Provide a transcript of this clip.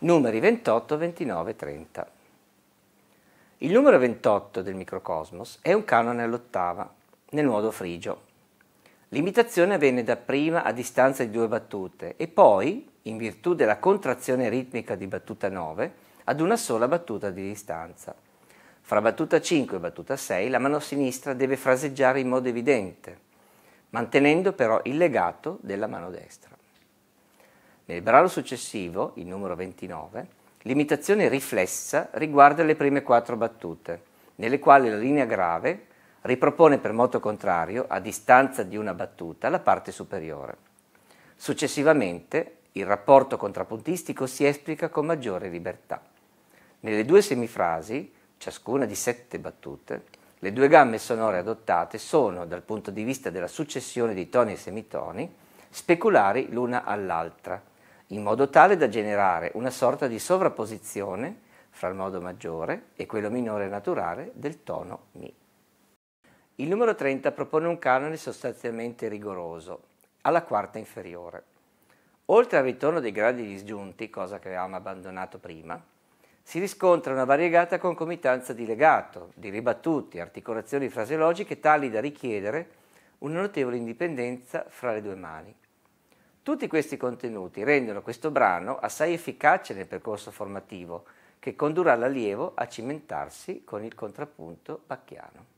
numeri 28, 29 30. Il numero 28 del microcosmos è un canone all'ottava, nel modo frigio. L'imitazione avvenne dapprima a distanza di due battute e poi, in virtù della contrazione ritmica di battuta 9, ad una sola battuta di distanza. Fra battuta 5 e battuta 6 la mano sinistra deve fraseggiare in modo evidente, mantenendo però il legato della mano destra. Nel brano successivo, il numero 29, l'imitazione riflessa riguarda le prime quattro battute, nelle quali la linea grave ripropone per moto contrario, a distanza di una battuta, la parte superiore. Successivamente, il rapporto contrapuntistico si esplica con maggiore libertà. Nelle due semifrasi, ciascuna di sette battute, le due gamme sonore adottate sono, dal punto di vista della successione di toni e semitoni, speculari l'una all'altra, in modo tale da generare una sorta di sovrapposizione fra il modo maggiore e quello minore naturale del tono Mi. Il numero 30 propone un canone sostanzialmente rigoroso, alla quarta inferiore. Oltre al ritorno dei gradi disgiunti, cosa che avevamo abbandonato prima, si riscontra una variegata concomitanza di legato, di ribattuti, articolazioni fraseologiche tali da richiedere una notevole indipendenza fra le due mani. Tutti questi contenuti rendono questo brano assai efficace nel percorso formativo che condurrà l'allievo a cimentarsi con il contrappunto bacchiano.